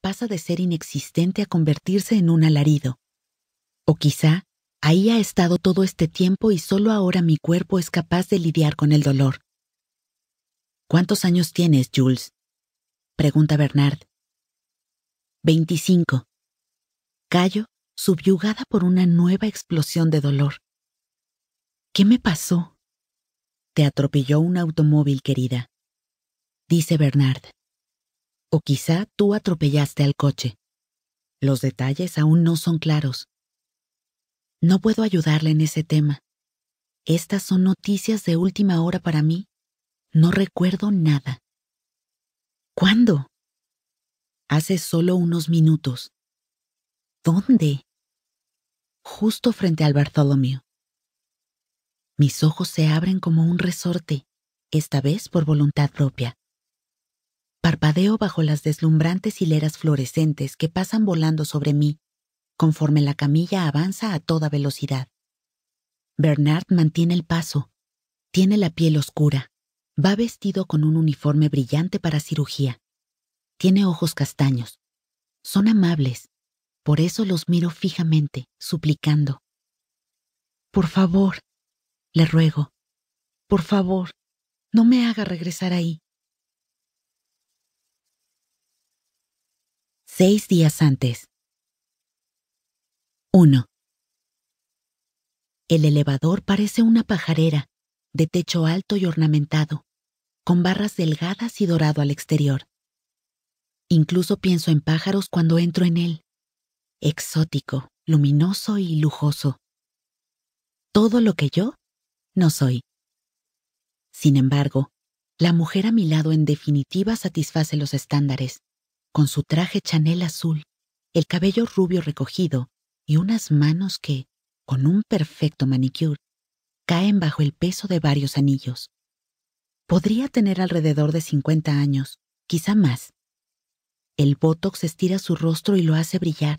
pasa de ser inexistente a convertirse en un alarido. O quizá ahí ha estado todo este tiempo y solo ahora mi cuerpo es capaz de lidiar con el dolor. ¿Cuántos años tienes, Jules? pregunta Bernard. 25. Callo, subyugada por una nueva explosión de dolor. ¿Qué me pasó? Te atropelló un automóvil, querida, dice Bernard o quizá tú atropellaste al coche. Los detalles aún no son claros. No puedo ayudarle en ese tema. Estas son noticias de última hora para mí. No recuerdo nada. ¿Cuándo? Hace solo unos minutos. ¿Dónde? Justo frente al Bartholomew. Mis ojos se abren como un resorte, esta vez por voluntad propia. Parpadeo bajo las deslumbrantes hileras fluorescentes que pasan volando sobre mí, conforme la camilla avanza a toda velocidad. Bernard mantiene el paso. Tiene la piel oscura. Va vestido con un uniforme brillante para cirugía. Tiene ojos castaños. Son amables. Por eso los miro fijamente, suplicando. Por favor, le ruego. Por favor, no me haga regresar ahí. seis días antes. 1. El elevador parece una pajarera, de techo alto y ornamentado, con barras delgadas y dorado al exterior. Incluso pienso en pájaros cuando entro en él. Exótico, luminoso y lujoso. Todo lo que yo no soy. Sin embargo, la mujer a mi lado en definitiva satisface los estándares con su traje chanel azul, el cabello rubio recogido y unas manos que, con un perfecto manicure, caen bajo el peso de varios anillos. Podría tener alrededor de 50 años, quizá más. El botox estira su rostro y lo hace brillar.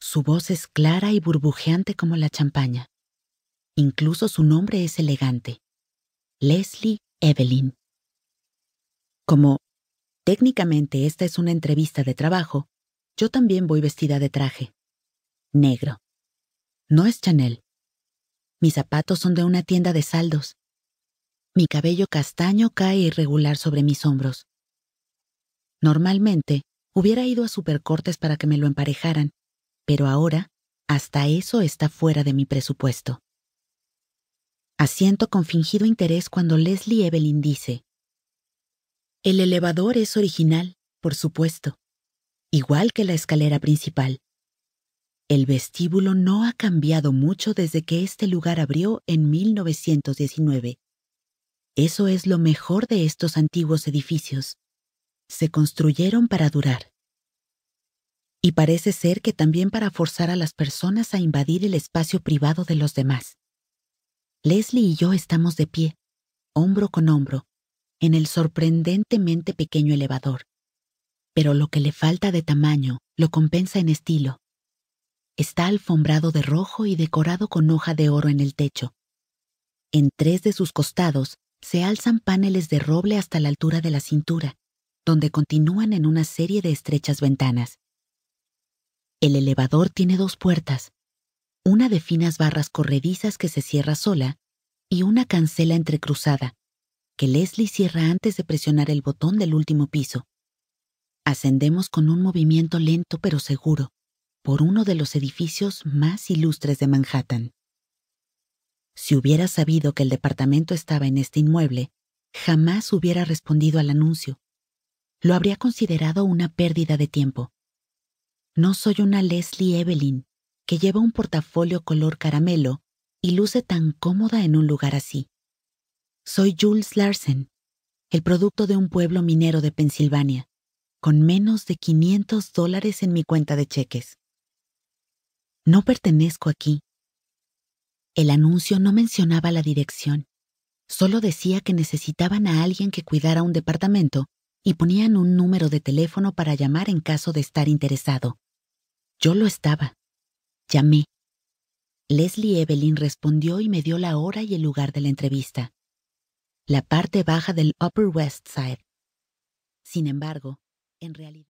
Su voz es clara y burbujeante como la champaña. Incluso su nombre es elegante. Leslie Evelyn. Como Técnicamente esta es una entrevista de trabajo. Yo también voy vestida de traje. Negro. No es Chanel. Mis zapatos son de una tienda de saldos. Mi cabello castaño cae irregular sobre mis hombros. Normalmente, hubiera ido a supercortes para que me lo emparejaran, pero ahora, hasta eso está fuera de mi presupuesto. Asiento con fingido interés cuando Leslie Evelyn dice, el elevador es original, por supuesto, igual que la escalera principal. El vestíbulo no ha cambiado mucho desde que este lugar abrió en 1919. Eso es lo mejor de estos antiguos edificios. Se construyeron para durar. Y parece ser que también para forzar a las personas a invadir el espacio privado de los demás. Leslie y yo estamos de pie, hombro con hombro, en el sorprendentemente pequeño elevador. Pero lo que le falta de tamaño lo compensa en estilo. Está alfombrado de rojo y decorado con hoja de oro en el techo. En tres de sus costados se alzan paneles de roble hasta la altura de la cintura, donde continúan en una serie de estrechas ventanas. El elevador tiene dos puertas, una de finas barras corredizas que se cierra sola y una cancela entrecruzada, que Leslie cierra antes de presionar el botón del último piso. Ascendemos con un movimiento lento pero seguro por uno de los edificios más ilustres de Manhattan. Si hubiera sabido que el departamento estaba en este inmueble, jamás hubiera respondido al anuncio. Lo habría considerado una pérdida de tiempo. No soy una Leslie Evelyn, que lleva un portafolio color caramelo y luce tan cómoda en un lugar así. Soy Jules Larsen, el producto de un pueblo minero de Pensilvania, con menos de 500 dólares en mi cuenta de cheques. No pertenezco aquí. El anuncio no mencionaba la dirección, solo decía que necesitaban a alguien que cuidara un departamento y ponían un número de teléfono para llamar en caso de estar interesado. Yo lo estaba. Llamé. Leslie Evelyn respondió y me dio la hora y el lugar de la entrevista la parte baja del Upper West Side. Sin embargo, en realidad...